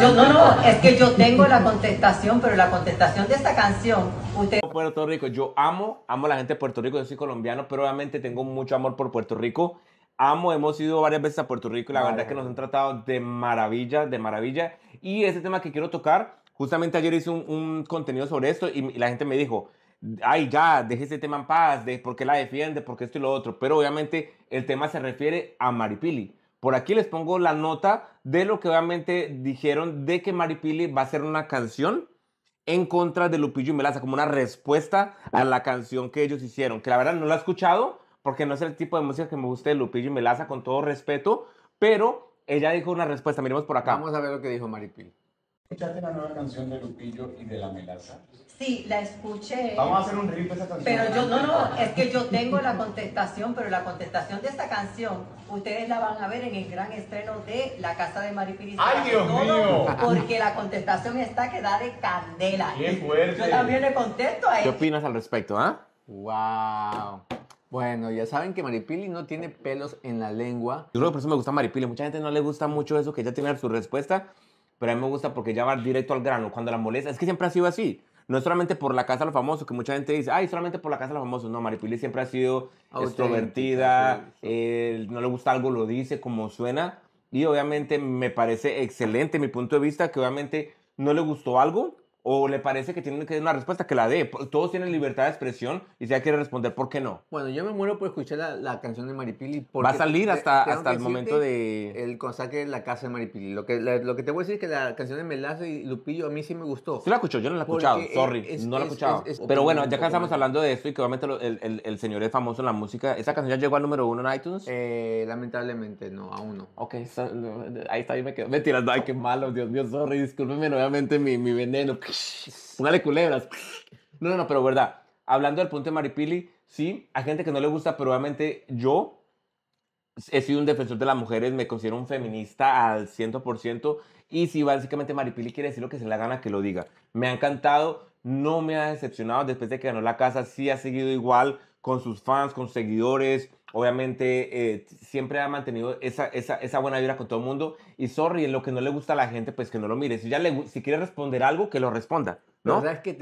no, no, es que yo tengo la contestación, pero la contestación de esta canción, usted... Puerto Rico, yo amo, amo a la gente de Puerto Rico, yo soy colombiano, pero obviamente tengo mucho amor por Puerto Rico. Amo, hemos ido varias veces a Puerto Rico y la verdad es que nos han tratado de maravilla, de maravilla. Y ese tema que quiero tocar, justamente ayer hice un, contenido sobre esto y la gente me dijo, ay, ya, deje ese tema en paz, de por qué la defiende, porque esto y lo otro. Pero obviamente el tema se refiere a Maripili. Por aquí les pongo la nota de lo que obviamente dijeron de que Maripili va a hacer una canción en contra de Lupillo y Melaza, como una respuesta a la canción que ellos hicieron, que la verdad no la he escuchado, porque no es el tipo de música que me guste de Lupillo y Melaza, con todo respeto, pero ella dijo una respuesta, miremos por acá. Vamos a ver lo que dijo Maripili escuchaste la nueva canción de Lupillo y de la Melaza? Sí, la escuché. Vamos a hacer un review de esa canción. Pero yo no, no, es que yo tengo la contestación, pero la contestación de esta canción, ustedes la van a ver en el gran estreno de La Casa de Maripiris. ¡Ay, Dios mío! Porque la contestación está que da de candela. ¡Qué fuerte! Yo también le contesto a él. ¿Qué opinas al respecto, ah? ¡Wow! Bueno, ya saben que Maripili no tiene pelos en la lengua. Yo creo que por eso me gusta Maripili. Mucha gente no le gusta mucho eso, que ya tiene su respuesta pero a mí me gusta porque ya va directo al grano. Cuando la molesta, es que siempre ha sido así. No es solamente por la casa de los famosos, que mucha gente dice, ay, solamente por la casa de los famosos. No, Maripili siempre ha sido extrovertida, no le gusta algo, lo dice como suena. Y obviamente me parece excelente mi punto de vista, que obviamente no le gustó algo, o le parece que tiene que dar una respuesta, que la dé. Todos tienen libertad de expresión y si ella quiere responder, ¿por qué no? Bueno, yo me muero por escuchar la, canción de Maripili. Va a salir hasta, hasta el momento de... El consaque de la casa de Maripili. Lo que, lo que te voy a decir es que la canción de Melazo y Lupillo a mí sí me gustó. Sí la escuchó, yo no la he escuchado, sorry, no la he escuchado. Pero bueno, ya que estamos hablando de esto y que obviamente el, señor es famoso en la música, ¿esa canción ya llegó al número uno en iTunes? Eh, lamentablemente no, aún no. Ok, ahí está, ahí me quedo. me tirando ay, qué malo, Dios mío, sorry, discúlpeme nuevamente mi, mi veneno de culebras. No, no, no, pero verdad. Hablando del punto de Maripili, sí, a gente que no le gusta, pero obviamente yo he sido un defensor de las mujeres, me considero un feminista al 100%. Y si básicamente Maripili quiere decir lo que se le gana, que lo diga. Me ha encantado, no me ha decepcionado después de que ganó la casa, sí ha seguido igual con sus fans, con sus seguidores, obviamente eh, siempre ha mantenido esa, esa, esa, buena vibra con todo el mundo y sorry, en lo que no le gusta a la gente, pues que no lo mire. Si ya le si quiere responder algo, que lo responda, ¿no? que